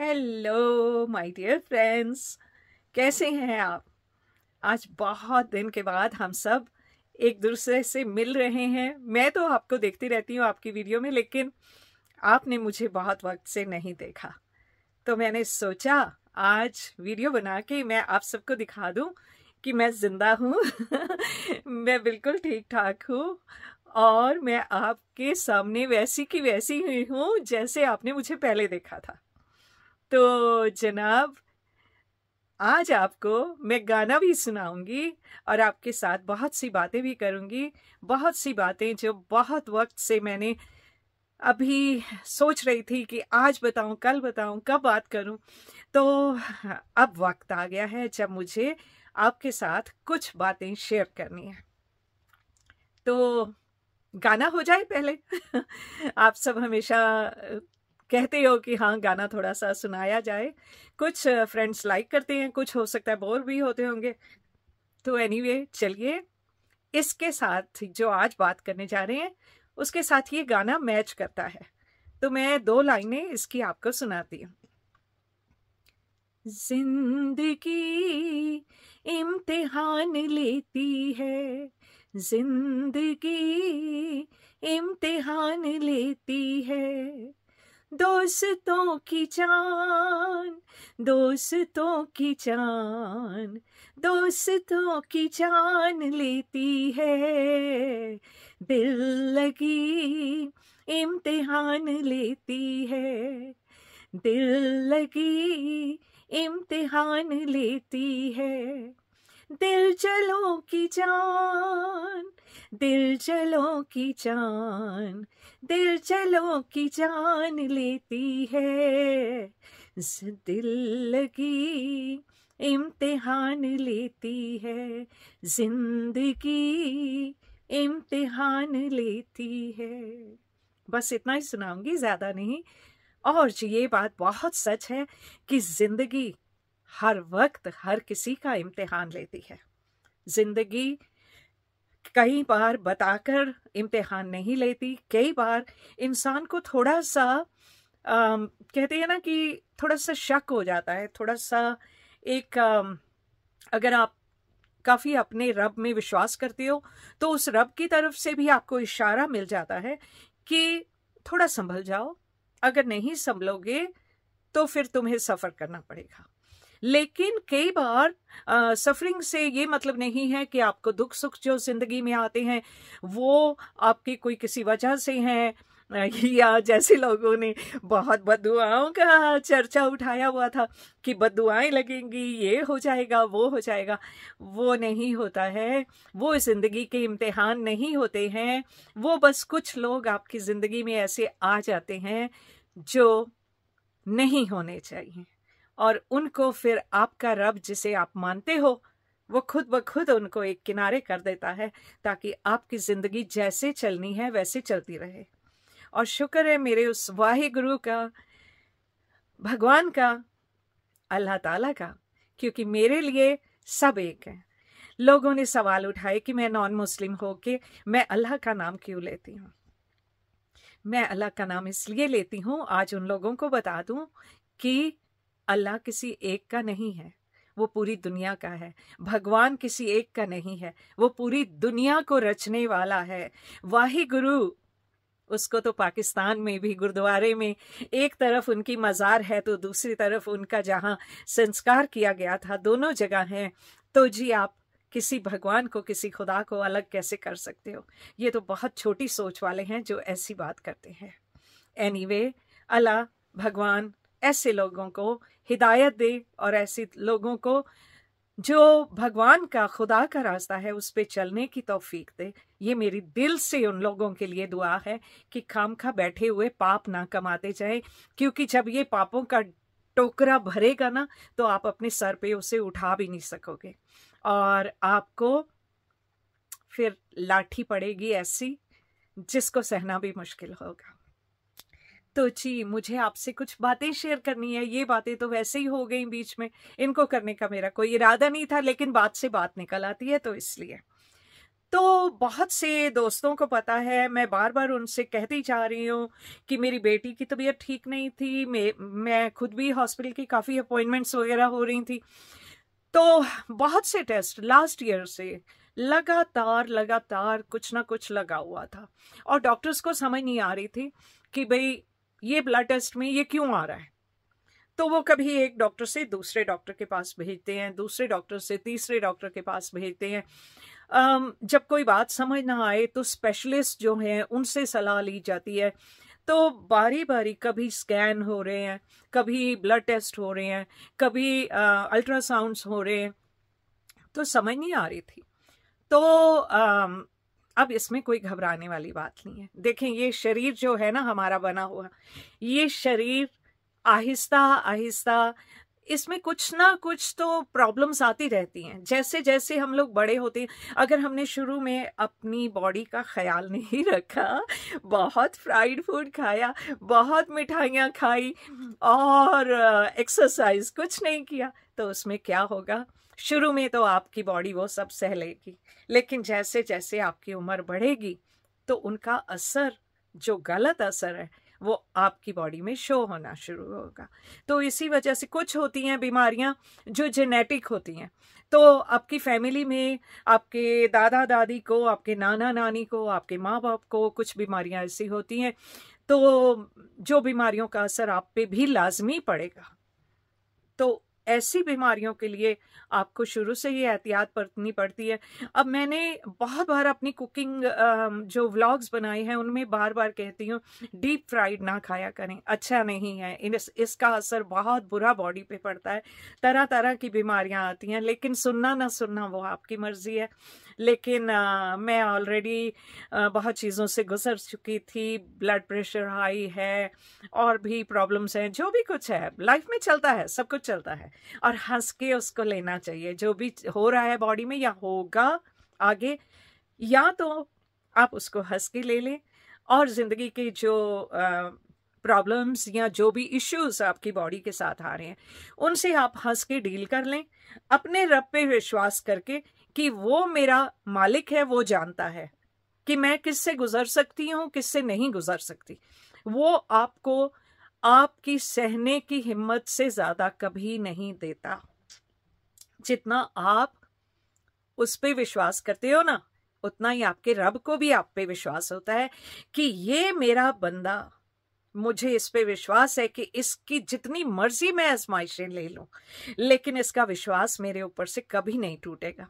hello my dear friends कैसे हैं आप आज बहुत दिन के बाद हम सब एक दूसरे से मिल रहे हैं मैं तो आपको देखती रहती हूँ आपकी वीडियो में लेकिन आपने मुझे बहुत वक्त से नहीं देखा तो मैंने सोचा आज वीडियो बना के मैं आप सबको दिखा दूँ कि मैं ज़िंदा हूँ मैं बिल्कुल ठीक ठाक हूँ और मैं आपके सामने वैसी की वैसी हुई हूँ जैसे आपने मुझे पहले देखा था तो जनाब आज आपको मैं गाना भी सुनाऊंगी और आपके साथ बहुत सी बातें भी करूंगी बहुत सी बातें जो बहुत वक्त से मैंने अभी सोच रही थी कि आज बताऊं कल बताऊं कब बात करूं तो अब वक्त आ गया है जब मुझे आपके साथ कुछ बातें शेयर करनी है तो गाना हो जाए पहले आप सब हमेशा कहते हो कि हाँ गाना थोड़ा सा सुनाया जाए कुछ फ्रेंड्स लाइक करते हैं कुछ हो सकता है बोर भी होते होंगे तो एनीवे चलिए इसके साथ जो आज बात करने जा रहे हैं उसके साथ ये गाना मैच करता है तो मैं दो लाइनें इसकी आपको सुनाती हूँ जिंदगी इम्तिहान लेती है जिंदगी इम्तिहान लेती है दोस्तों की जान दोस्तों की जान दोस्तों की जान लेती है दिल लगी इम्तिहान लेती है दिल लगी इम्तिहान लेती है दिल चलो की जान दिल चलो की जान दिल चलो की जान लेती है दिल लगी इम्तिहान लेती है जिंदगी इम्तिहान लेती है बस इतना ही सुनाऊंगी ज़्यादा नहीं और ये बात बहुत सच है कि ज़िंदगी हर वक्त हर किसी का इम्तिहान लेती है ज़िंदगी कई बार बताकर इम्तिहान नहीं लेती कई बार इंसान को थोड़ा सा आ, कहते हैं ना कि थोड़ा सा शक हो जाता है थोड़ा सा एक आ, अगर आप काफ़ी अपने रब में विश्वास करते हो तो उस रब की तरफ से भी आपको इशारा मिल जाता है कि थोड़ा संभल जाओ अगर नहीं संभलोगे तो फिर तुम्हें सफ़र करना पड़ेगा लेकिन कई बार सफरिंग से ये मतलब नहीं है कि आपको दुख सुख जो जिंदगी में आते हैं वो आपकी कोई किसी वजह से हैं या जैसे लोगों ने बहुत बदुआओं का चर्चा उठाया हुआ था कि बदुआएं लगेंगी ये हो जाएगा वो हो जाएगा वो नहीं होता है वो ज़िंदगी के इम्तिहान नहीं होते हैं वो बस कुछ लोग आपकी ज़िंदगी में ऐसे आ जाते हैं जो नहीं होने चाहिए और उनको फिर आपका रब जिसे आप मानते हो वो खुद ब खुद उनको एक किनारे कर देता है ताकि आपकी ज़िंदगी जैसे चलनी है वैसे चलती रहे और शुक्र है मेरे उस वाहे गुरु का भगवान का अल्लाह ताला का क्योंकि मेरे लिए सब एक है लोगों ने सवाल उठाए कि मैं नॉन मुस्लिम हो के मैं अल्लाह का नाम क्यों लेती हूँ मैं अल्लाह का नाम इसलिए लेती हूँ आज उन लोगों को बता दूँ कि अल्लाह किसी एक का नहीं है वो पूरी दुनिया का है भगवान किसी एक का नहीं है वो पूरी दुनिया को रचने वाला है वाही गुरु उसको तो पाकिस्तान में भी गुरुद्वारे में एक तरफ उनकी मज़ार है तो दूसरी तरफ उनका जहाँ संस्कार किया गया था दोनों जगह हैं तो जी आप किसी भगवान को किसी खुदा को अलग कैसे कर सकते हो ये तो बहुत छोटी सोच वाले हैं जो ऐसी बात करते हैं एनीवे anyway, अल्लाह भगवान ऐसे लोगों को हिदायत दे और ऐसे लोगों को जो भगवान का खुदा का रास्ता है उस पर चलने की तोफीक दे ये मेरी दिल से उन लोगों के लिए दुआ है कि खाम खा बैठे हुए पाप ना कमाते जाए क्योंकि जब ये पापों का टोकरा भरेगा ना तो आप अपने सर पे उसे उठा भी नहीं सकोगे और आपको फिर लाठी पड़ेगी ऐसी जिसको सहना भी मुश्किल होगा तो जी मुझे आपसे कुछ बातें शेयर करनी है ये बातें तो वैसे ही हो गई बीच में इनको करने का मेरा कोई इरादा नहीं था लेकिन बात से बात निकल आती है तो इसलिए तो बहुत से दोस्तों को पता है मैं बार बार उनसे कहती जा रही हूँ कि मेरी बेटी की तबीयत ठीक नहीं थी मैं मैं खुद भी हॉस्पिटल की काफ़ी अपॉइंटमेंट्स वगैरह हो रही थी तो बहुत से टेस्ट लास्ट ईयर से लगातार लगातार कुछ ना कुछ लगा हुआ था और डॉक्टर्स को समझ नहीं आ रही थी कि भाई ये ब्लड टेस्ट में ये क्यों आ रहा है तो वो कभी एक डॉक्टर से दूसरे डॉक्टर के पास भेजते हैं दूसरे डॉक्टर से तीसरे डॉक्टर के पास भेजते हैं जब कोई बात समझ ना आए तो स्पेशलिस्ट जो हैं उनसे सलाह ली जाती है तो बारी बारी कभी स्कैन हो रहे हैं कभी ब्लड टेस्ट हो रहे हैं कभी अल्ट्रासाउंड्स हो रहे हैं तो समझ नहीं आ रही थी तो अब इसमें कोई घबराने वाली बात नहीं है देखें ये शरीर जो है ना हमारा बना हुआ ये शरीर आहिस्ता आहिस्ता इसमें कुछ ना कुछ तो प्रॉब्लम्स आती रहती हैं जैसे जैसे हम लोग बड़े होते हैं अगर हमने शुरू में अपनी बॉडी का ख्याल नहीं रखा बहुत फ्राइड फूड खाया बहुत मिठाइयाँ खाई और एक्सरसाइज कुछ नहीं किया तो उसमें क्या होगा शुरू में तो आपकी बॉडी वो सब सह लेगी लेकिन जैसे जैसे आपकी उम्र बढ़ेगी तो उनका असर जो गलत असर है वो आपकी बॉडी में शो होना शुरू होगा तो इसी वजह से कुछ होती हैं बीमारियां जो जेनेटिक होती हैं तो आपकी फैमिली में आपके दादा दादी को आपके नाना नानी को आपके माँ बाप को कुछ बीमारियां ऐसी होती हैं तो जो बीमारियों का असर आप पे भी लाजमी पड़ेगा तो ऐसी बीमारियों के लिए आपको शुरू से ही एहतियात बरतनी पड़ती है अब मैंने बहुत बार अपनी कुकिंग जो व्लॉग्स बनाए हैं उनमें बार बार कहती हूँ डीप फ्राइड ना खाया करें अच्छा नहीं है इस, इसका असर बहुत बुरा बॉडी पे पड़ता है तरह तरह की बीमारियाँ आती हैं लेकिन सुनना ना सुनना वो आपकी मर्ज़ी है लेकिन आ, मैं ऑलरेडी बहुत चीज़ों से गुजर चुकी थी ब्लड प्रेशर हाई है और भी प्रॉब्लम्स हैं जो भी कुछ है लाइफ में चलता है सब कुछ चलता है है और हंस के उसको लेना चाहिए जो भी हो रहा है बॉडी में या होगा आगे या तो आप उसको हंस के ले लें और ज़िंदगी के जो प्रॉब्लम्स या जो भी इश्यूज आपकी बॉडी के साथ आ रहे हैं उनसे आप हंस के डील कर लें अपने रब पे विश्वास करके कि वो मेरा मालिक है वो जानता है कि मैं किससे गुजर सकती हूँ किससे नहीं गुजर सकती वो आपको आपकी सहने की हिम्मत से ज्यादा कभी नहीं देता जितना आप उस पर विश्वास करते हो ना उतना ही आपके रब को भी आप पे विश्वास होता है कि ये मेरा बंदा मुझे इस पे विश्वास है कि इसकी जितनी मर्जी मैं आजमाइशें ले लूं लेकिन इसका विश्वास मेरे ऊपर से कभी नहीं टूटेगा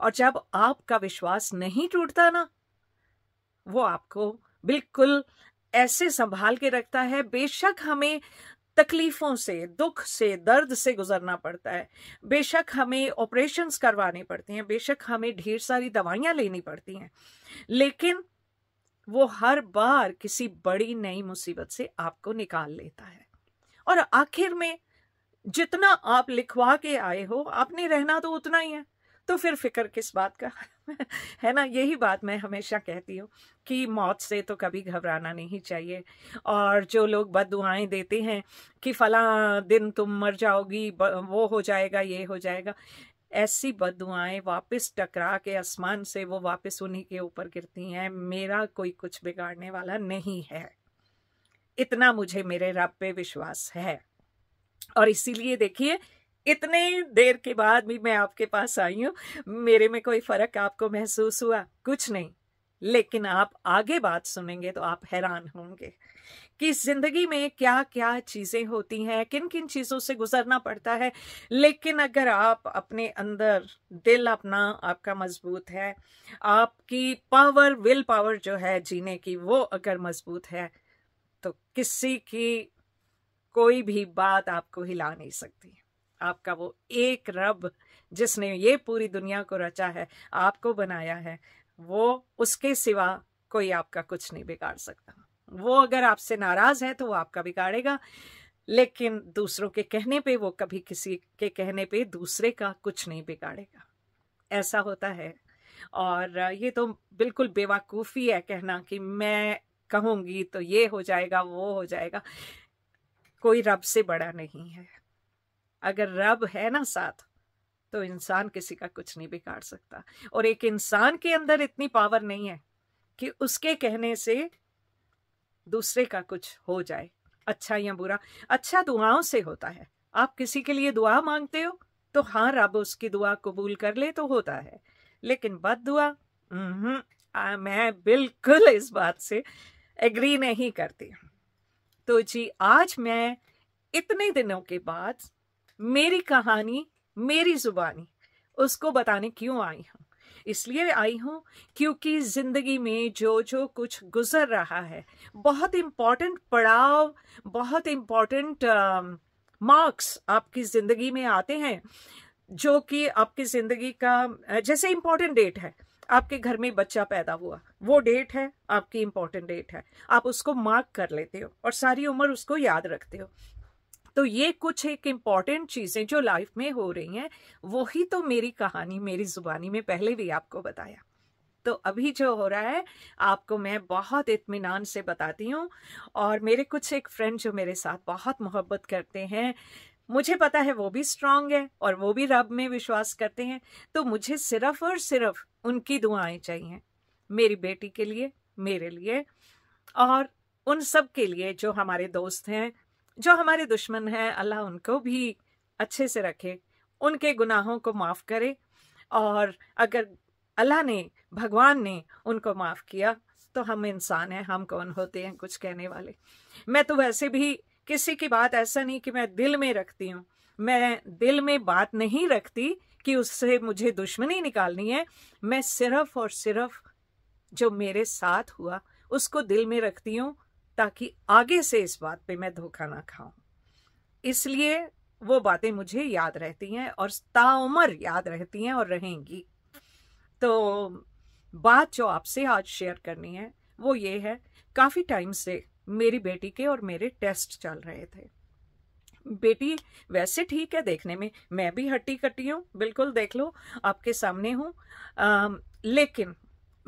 और जब आपका विश्वास नहीं टूटता ना वो आपको बिल्कुल ऐसे संभाल के रखता है बेशक हमें तकलीफ़ों से दुख से दर्द से गुजरना पड़ता है बेशक हमें ऑपरेशंस करवाने पड़ते हैं बेशक हमें ढेर सारी दवाइयां लेनी पड़ती हैं लेकिन वो हर बार किसी बड़ी नई मुसीबत से आपको निकाल लेता है और आखिर में जितना आप लिखवा के आए हो आपने रहना तो उतना ही है तो फिर फिक्र किस बात का है ना यही बात मैं हमेशा कहती हूँ कि मौत से तो कभी घबराना नहीं चाहिए और जो लोग बद दुआएँ देते हैं कि फ़ला दिन तुम मर जाओगी वो हो जाएगा ये हो जाएगा ऐसी बद दुआएँ वापस टकरा के आसमान से वो वापस उन्हीं के ऊपर गिरती हैं मेरा कोई कुछ बिगाड़ने वाला नहीं है इतना मुझे मेरे रब पे विश्वास है और इसीलिए देखिए इतने देर के बाद भी मैं आपके पास आई हूँ मेरे में कोई फ़र्क आपको महसूस हुआ कुछ नहीं लेकिन आप आगे बात सुनेंगे तो आप हैरान होंगे कि ज़िंदगी में क्या क्या चीज़ें होती हैं किन किन चीज़ों से गुजरना पड़ता है लेकिन अगर आप अपने अंदर दिल अपना आपका मजबूत है आपकी पावर विल पावर जो है जीने की वो अगर मजबूत है तो किसी की कोई भी बात आपको हिला नहीं सकती आपका वो एक रब जिसने ये पूरी दुनिया को रचा है आपको बनाया है वो उसके सिवा कोई आपका कुछ नहीं बिगाड़ सकता वो अगर आपसे नाराज है तो वो आपका बिगाड़ेगा लेकिन दूसरों के कहने पे वो कभी किसी के कहने पे दूसरे का कुछ नहीं बिगाड़ेगा ऐसा होता है और ये तो बिल्कुल बेवकूफ़ी है कहना कि मैं कहूँगी तो ये हो जाएगा वो हो जाएगा कोई रब से बड़ा नहीं है अगर रब है ना साथ तो इंसान किसी का कुछ नहीं बिगाड़ सकता और एक इंसान के अंदर इतनी पावर नहीं है कि उसके कहने से दूसरे का कुछ हो जाए अच्छा या बुरा अच्छा दुआओं से होता है आप किसी के लिए दुआ मांगते हो तो हाँ रब उसकी दुआ कबूल कर ले तो होता है लेकिन बद दुआ आ, मैं बिल्कुल इस बात से एग्री नहीं करती तो जी आज मैं इतने दिनों के बाद मेरी कहानी मेरी जुबानी उसको बताने क्यों आई हूँ इसलिए आई हूँ क्योंकि ज़िंदगी में जो जो कुछ गुजर रहा है बहुत इम्पॉर्टेंट पड़ाव बहुत इम्पॉर्टेंट मार्क्स आपकी ज़िंदगी में आते हैं जो कि आपकी ज़िंदगी का जैसे इम्पॉर्टेंट डेट है आपके घर में बच्चा पैदा हुआ वो डेट है आपकी इम्पॉर्टेंट डेट है आप उसको मार्क कर लेते हो और सारी उम्र उसको याद रखते हो तो ये कुछ एक इम्पॉर्टेंट चीज़ें जो लाइफ में हो रही हैं वही तो मेरी कहानी मेरी ज़ुबानी में पहले भी आपको बताया तो अभी जो हो रहा है आपको मैं बहुत इत्मीनान से बताती हूँ और मेरे कुछ एक फ्रेंड जो मेरे साथ बहुत मोहब्बत करते हैं मुझे पता है वो भी स्ट्रांग है और वो भी रब में विश्वास करते हैं तो मुझे सिर्फ और सिर्फ उनकी दुआएं चाहिए मेरी बेटी के लिए मेरे लिए और उन सब के लिए जो हमारे दोस्त हैं जो हमारे दुश्मन हैं अल्लाह उनको भी अच्छे से रखे उनके गुनाहों को माफ़ करे और अगर अल्लाह ने भगवान ने उनको माफ़ किया तो हम इंसान हैं हम कौन होते हैं कुछ कहने वाले मैं तो वैसे भी किसी की बात ऐसा नहीं कि मैं दिल में रखती हूँ मैं दिल में बात नहीं रखती कि उससे मुझे दुश्मनी निकालनी है मैं सिर्फ और सिर्फ जो मेरे साथ हुआ उसको दिल में रखती हूँ ताकि आगे से इस बात पे मैं धोखा ना खाऊं इसलिए वो बातें मुझे याद रहती हैं और ताउमर याद रहती हैं और रहेंगी तो बात जो आपसे आज शेयर करनी है वो ये है काफ़ी टाइम से मेरी बेटी के और मेरे टेस्ट चल रहे थे बेटी वैसे ठीक है देखने में मैं भी हट्टी कट्टी हूँ बिल्कुल देख लो आपके सामने हूँ लेकिन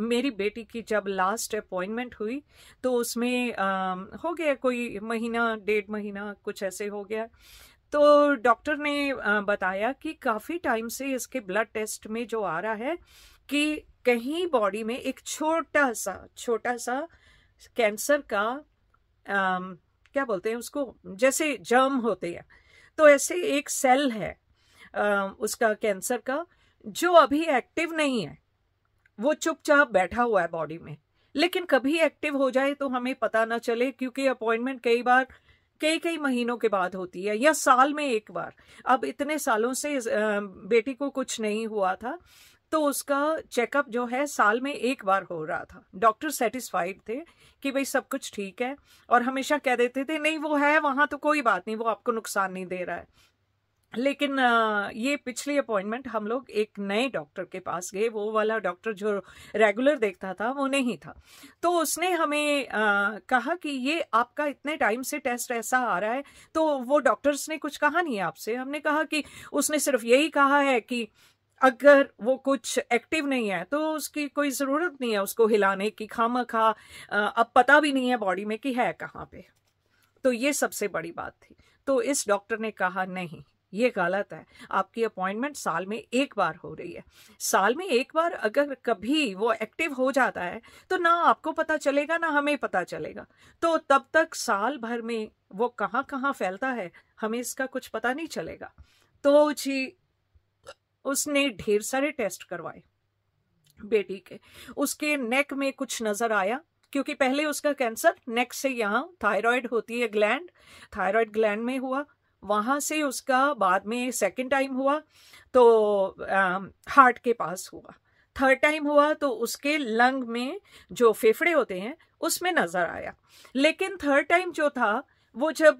मेरी बेटी की जब लास्ट अपॉइंटमेंट हुई तो उसमें आ, हो गया कोई महीना डेढ़ महीना कुछ ऐसे हो गया तो डॉक्टर ने आ, बताया कि काफ़ी टाइम से इसके ब्लड टेस्ट में जो आ रहा है कि कहीं बॉडी में एक छोटा सा छोटा सा कैंसर का आ, क्या बोलते हैं उसको जैसे जर्म होते हैं तो ऐसे एक सेल है आ, उसका कैंसर का जो अभी एक्टिव नहीं है वो चुपचाप बैठा हुआ है बॉडी में लेकिन कभी एक्टिव हो जाए तो हमें पता ना चले क्योंकि अपॉइंटमेंट कई बार कई कई महीनों के बाद होती है या साल में एक बार अब इतने सालों से बेटी को कुछ नहीं हुआ था तो उसका चेकअप जो है साल में एक बार हो रहा था डॉक्टर सेटिस्फाइड थे कि भाई सब कुछ ठीक है और हमेशा कह देते थे नहीं वो है वहाँ तो कोई बात नहीं वो आपको नुकसान नहीं दे रहा है लेकिन ये पिछली अपॉइंटमेंट हम लोग एक नए डॉक्टर के पास गए वो वाला डॉक्टर जो रेगुलर देखता था वो नहीं था तो उसने हमें कहा कि ये आपका इतने टाइम से टेस्ट ऐसा आ रहा है तो वो डॉक्टर्स ने कुछ कहा नहीं आपसे हमने कहा कि उसने सिर्फ यही कहा है कि अगर वो कुछ एक्टिव नहीं है तो उसकी कोई ज़रूरत नहीं है उसको हिलाने की खाम खा अब पता भी नहीं है बॉडी में कि है कहाँ पे तो ये सबसे बड़ी बात थी तो इस डॉक्टर ने कहा नहीं ये गलत है आपकी अपॉइंटमेंट साल में एक बार हो रही है साल में एक बार अगर कभी वो एक्टिव हो जाता है तो ना आपको पता चलेगा ना हमें पता चलेगा तो तब तक साल भर में वो कहाँ कहाँ फैलता है हमें इसका कुछ पता नहीं चलेगा तो जी उसने ढेर सारे टेस्ट करवाए बेटी के उसके नेक में कुछ नजर आया क्योंकि पहले उसका कैंसर नेक से यहाँ थायराइड होती है ग्लैंड थायराइड ग्लैंड में हुआ वहाँ से उसका बाद में सेकेंड टाइम हुआ तो हार्ट के पास हुआ थर्ड टाइम हुआ तो उसके लंग में जो फेफड़े होते हैं उसमें नजर आया लेकिन थर्ड टाइम जो था वो जब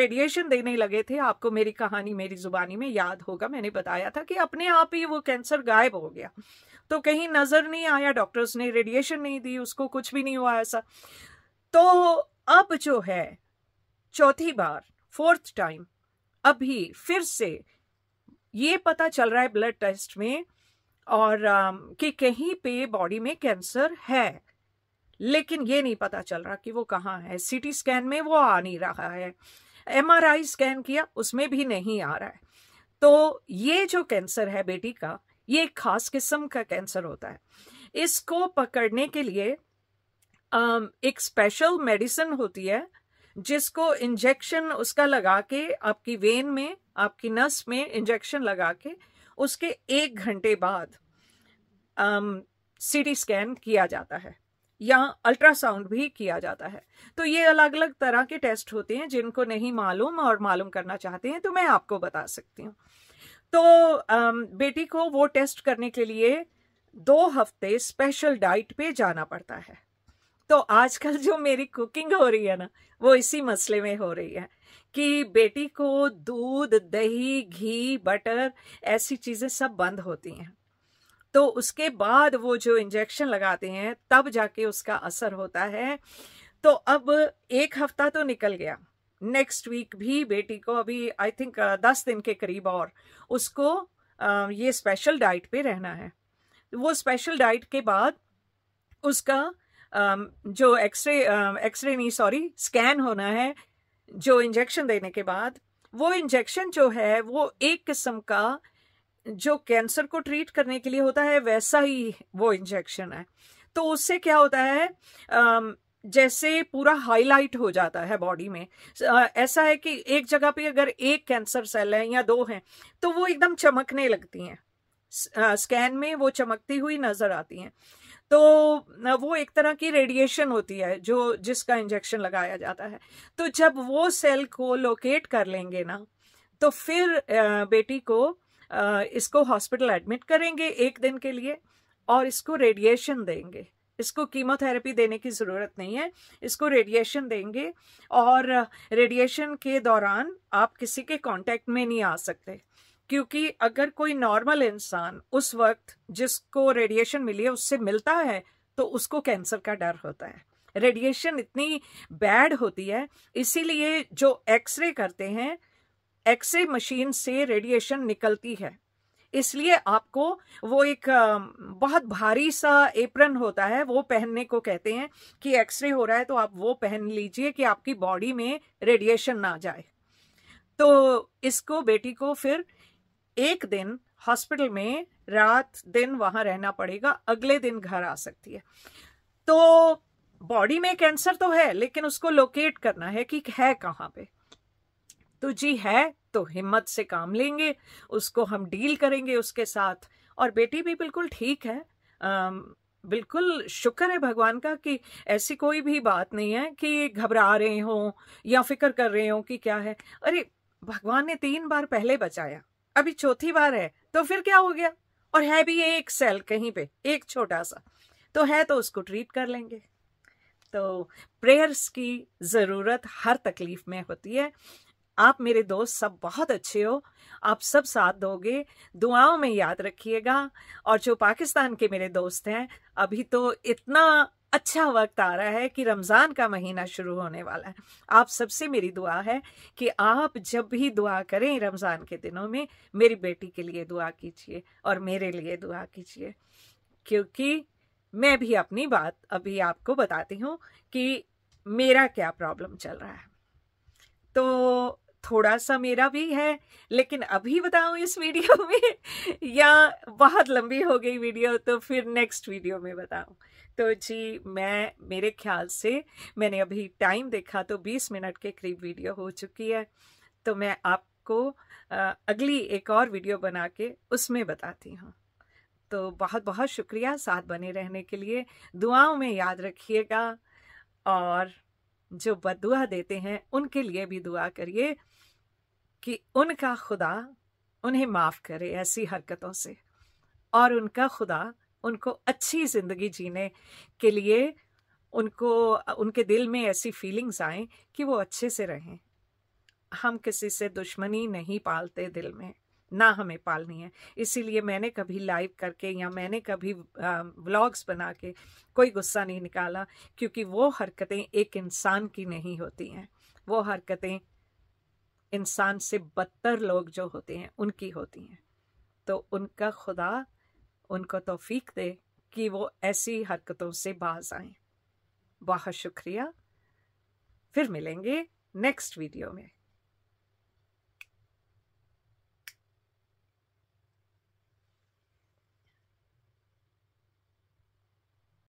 रेडिएशन देने लगे थे आपको मेरी कहानी मेरी जुबानी में याद होगा मैंने बताया था कि अपने आप ही वो कैंसर गायब हो गया तो कहीं नज़र नहीं आया डॉक्टर्स ने रेडिएशन नहीं दी उसको कुछ भी नहीं हुआ ऐसा तो अब जो है चौथी बार फोर्थ टाइम अभी फिर से ये पता चल रहा है ब्लड टेस्ट में और कि कहीं पे बॉडी में कैंसर है लेकिन ये नहीं पता चल रहा कि वो कहाँ है सीटी स्कैन में वो आ नहीं रहा है एमआरआई स्कैन किया उसमें भी नहीं आ रहा है तो ये जो कैंसर है बेटी का ये एक खास किस्म का कैंसर होता है इसको पकड़ने के लिए एक स्पेशल मेडिसिन होती है जिसको इंजेक्शन उसका लगा के आपकी वेन में आपकी नस में इंजेक्शन लगा के उसके एक घंटे बाद सीटी स्कैन किया जाता है या अल्ट्रासाउंड भी किया जाता है तो ये अलग अलग तरह के टेस्ट होते हैं जिनको नहीं मालूम और मालूम करना चाहते हैं तो मैं आपको बता सकती हूँ तो आम, बेटी को वो टेस्ट करने के लिए दो हफ्ते स्पेशल डाइट पे जाना पड़ता है तो आजकल जो मेरी कुकिंग हो रही है ना वो इसी मसले में हो रही है कि बेटी को दूध दही घी बटर ऐसी चीज़ें सब बंद होती हैं तो उसके बाद वो जो इंजेक्शन लगाते हैं तब जाके उसका असर होता है तो अब एक हफ्ता तो निकल गया नेक्स्ट वीक भी बेटी को अभी आई थिंक दस दिन के करीब और उसको ये स्पेशल डाइट पे रहना है वो स्पेशल डाइट के बाद उसका Um, जो एक्सरे एक्सरे um, नहीं सॉरी स्कैन होना है जो इंजेक्शन देने के बाद वो इंजेक्शन जो है वो एक किस्म का जो कैंसर को ट्रीट करने के लिए होता है वैसा ही वो इंजेक्शन है तो उससे क्या होता है um, जैसे पूरा हाईलाइट हो जाता है बॉडी में uh, ऐसा है कि एक जगह पे अगर एक कैंसर सेल है या दो हैं तो वो एकदम चमकने लगती हैं स्कैन uh, में वो चमकती हुई नज़र आती हैं तो वो एक तरह की रेडिएशन होती है जो जिसका इंजेक्शन लगाया जाता है तो जब वो सेल को लोकेट कर लेंगे ना तो फिर बेटी को इसको हॉस्पिटल एडमिट करेंगे एक दिन के लिए और इसको रेडिएशन देंगे इसको कीमोथेरेपी देने की ज़रूरत नहीं है इसको रेडिएशन देंगे और रेडिएशन के दौरान आप किसी के कांटेक्ट में नहीं आ सकते क्योंकि अगर कोई नॉर्मल इंसान उस वक्त जिसको रेडिएशन मिली है उससे मिलता है तो उसको कैंसर का डर होता है रेडिएशन इतनी बैड होती है इसीलिए जो एक्सरे करते हैं एक्सरे मशीन से रेडिएशन निकलती है इसलिए आपको वो एक बहुत भारी सा एप्रन होता है वो पहनने को कहते हैं कि एक्सरे हो रहा है तो आप वो पहन लीजिए कि आपकी बॉडी में रेडिएशन ना जाए तो इसको बेटी को फिर एक दिन हॉस्पिटल में रात दिन वहाँ रहना पड़ेगा अगले दिन घर आ सकती है तो बॉडी में कैंसर तो है लेकिन उसको लोकेट करना है कि है कहाँ पे तो जी है तो हिम्मत से काम लेंगे उसको हम डील करेंगे उसके साथ और बेटी भी बिल्कुल ठीक है आम, बिल्कुल शुक्र है भगवान का कि ऐसी कोई भी बात नहीं है कि घबरा रहे हों या फिक्र कर रहे हों कि क्या है अरे भगवान ने तीन बार पहले बचाया अभी चौथी बार है तो फिर क्या हो गया और है भी एक सेल कहीं पे एक छोटा सा तो है तो उसको ट्रीट कर लेंगे तो प्रेयर्स की ज़रूरत हर तकलीफ में होती है आप मेरे दोस्त सब बहुत अच्छे हो आप सब साथ दोगे दुआओं में याद रखिएगा और जो पाकिस्तान के मेरे दोस्त हैं अभी तो इतना अच्छा वक्त आ रहा है कि रमज़ान का महीना शुरू होने वाला है आप सबसे मेरी दुआ है कि आप जब भी दुआ करें रमज़ान के दिनों में मेरी बेटी के लिए दुआ कीजिए और मेरे लिए दुआ कीजिए क्योंकि मैं भी अपनी बात अभी आपको बताती हूँ कि मेरा क्या प्रॉब्लम चल रहा है तो थोड़ा सा मेरा भी है लेकिन अभी बताऊं इस वीडियो में या बहुत लंबी हो गई वीडियो तो फिर नेक्स्ट वीडियो में बताऊं तो जी मैं मेरे ख्याल से मैंने अभी टाइम देखा तो 20 मिनट के करीब वीडियो हो चुकी है तो मैं आपको अगली एक और वीडियो बना के उसमें बताती हूँ तो बहुत बहुत शुक्रिया साथ बने रहने के लिए दुआओं में याद रखिएगा और जो बदुआ देते हैं उनके लिए भी दुआ करिए कि उनका खुदा उन्हें माफ़ करे ऐसी हरकतों से और उनका खुदा उनको अच्छी ज़िंदगी जीने के लिए उनको उनके दिल में ऐसी फीलिंग्स आए कि वो अच्छे से रहें हम किसी से दुश्मनी नहीं पालते दिल में ना हमें पालनी है इसीलिए मैंने कभी लाइव करके या मैंने कभी व्लॉग्स बना के कोई गुस्सा नहीं निकाला क्योंकि वो हरकतें एक इंसान की नहीं होती हैं वो हरकतें इंसान से बदतर लोग जो होते हैं उनकी होती हैं तो उनका खुदा उनको तोफीक दे कि वो ऐसी हरकतों से बाज आए बहुत शुक्रिया फिर मिलेंगे नेक्स्ट वीडियो में